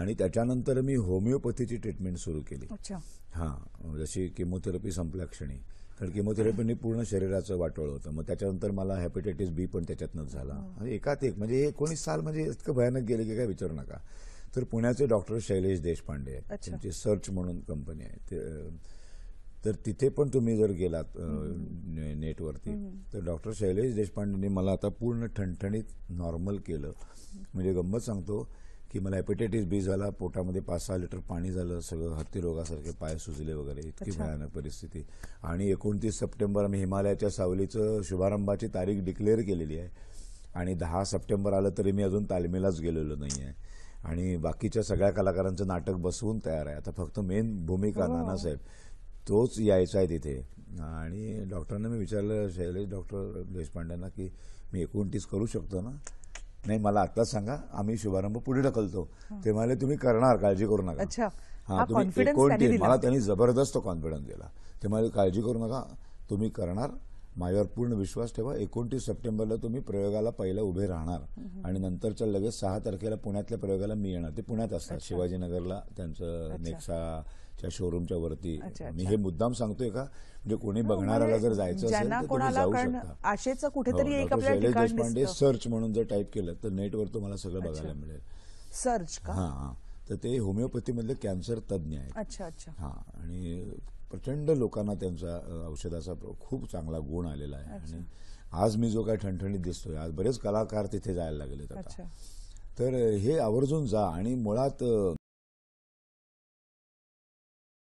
आणि त्याच्यानंतर मी होमिओपॅथीची ट्रीटमेंट सुरू केली हां जशी किमोथेरपी क्षणी कारण किमोथेरपीने पूर्ण शरीराचं वाटोळ होतं मग त्याच्यानंतर मला हेपेटायटिस बी पण त्याच्यातनं झाला हो. आणि एकात एक म्हणजे एकोणीस साल म्हणजे इतकं भयानक गेले की काय विचारू नका तर पुण्याचे डॉक्टर शैलेश देशपांडे त्यांची सर्च म्हणून कंपनी आहे ते तर तिथे पण तुम्ही जर गेलात नेटवरती तर डॉक्टर शैलेश देशपांडेने मला आता पूर्ण ठणठणीत नॉर्मल केलं म्हणजे गंमत सांगतो की मला हेपेटायटीस बी झाला पोटामध्ये पाच सहा लिटर पाणी झालं सगळं हत्ती रोगासारखे पाय सुजले वगैरे इतकी भयानक परिस्थिती आणि एकोणतीस सप्टेंबर आम्ही हिमालयाच्या सावलीचं शुभारंभाची तारीख डिक्लेअर केलेली आहे आणि दहा सप्टेंबर आलं तरी मी अजून तालमेलाच गेलेलो नाही आहे आणि बाकीच्या सगळ्या कलाकारांचं नाटक बसवून तयार आहे आता फक्त मेन भूमिका हो. नानासाहेब तोच यायचा आहे तिथे आणि डॉक्टरांना मी विचारलं शैलेश डॉक्टर देशपांड्यांना की मी एकोणतीस करू शकतो ना नाही मला आता सांगा आम्ही शुभारंभ पुढे ढकलतो ते म्हणाले तुम्ही करणार काळजी करू नका हा तुम्ही कोण मला त्यांनी जबरदस्त कॉन्फिडन्स दिला ते म्हणाले काळजी करू नका तुम्ही करणार माझ्यावर पूर्ण विश्वास ठेवा एकोणतीस सप्टेंबरला तुम्ही प्रयोगाला पहिला उभे राहणार आणि नंतरच्या लगेच सहा तारखेला पुण्यातल्या प्रयोगाला मी येणार ते पुण्यात असतात शिवाजीनगरला त्यांचं नेक्साच्या शोरूमच्या वरती मी हे मुद्दाम सांगतोय का म्हणजे कोणी हो, बघणाऱ्याला म्हणजे जर जायचं असेल तर जाऊ शकता हो, कुठेतरी शैलेश देशपांडे सर्च म्हणून जर टाईप केलं तर नेटवर तुम्हाला सगळं बघायला मिळेल सर्च हा तर ते मधले कॅन्सर तज्ज्ञ आहेत अच्छा अच्छा हा आणि प्रचंड लोकांना त्यांचा औषधाचा खूप चांगला गुण आलेला आहे आणि आज मी जो काय ठणठणीत दिसतोय आज बरेच कलाकार तिथे जायला लागले तर हे आवर्जून जा आणि मुळात